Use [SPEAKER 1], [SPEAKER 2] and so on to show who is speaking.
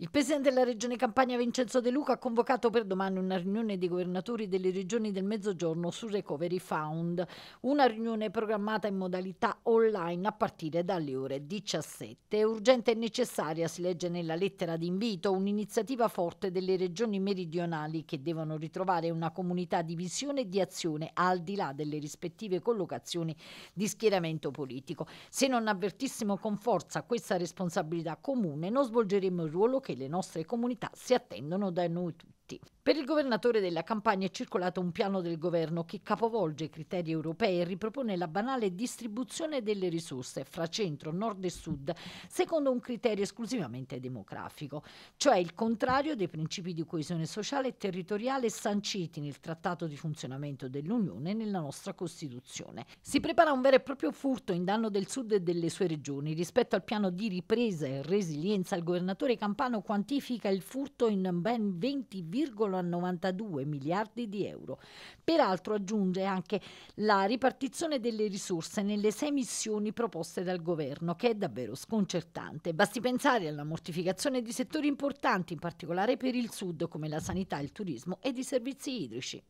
[SPEAKER 1] Il presidente della regione Campania Vincenzo De Luca ha convocato per domani una riunione dei governatori delle regioni del Mezzogiorno sul Recovery Fund, una riunione programmata in modalità online a partire dalle ore 17. È urgente e necessaria, si legge nella lettera d'invito, un'iniziativa forte delle regioni meridionali che devono ritrovare una comunità di visione e di azione al di là delle rispettive collocazioni di schieramento politico. Se non avvertissimo con forza questa responsabilità comune non svolgeremo il ruolo che che le nostre comunità si attendono da noi tutti diritti. Per il governatore della campagna è circolato un piano del governo che capovolge i criteri europei e ripropone la banale distribuzione delle risorse fra centro, nord e sud secondo un criterio esclusivamente demografico, cioè il contrario dei principi di coesione sociale e territoriale sanciti nel Trattato di funzionamento dell'Unione e nella nostra Costituzione. Si prepara un vero e proprio furto in danno del sud e delle sue regioni. Rispetto al piano di ripresa e resilienza, il governatore campano quantifica il furto in ben 20 20,5 1,92 miliardi di euro. Peraltro aggiunge anche la ripartizione delle risorse nelle sei missioni proposte dal governo, che è davvero sconcertante. Basti pensare alla mortificazione di settori importanti, in particolare per il sud, come la sanità, il turismo ed i servizi idrici.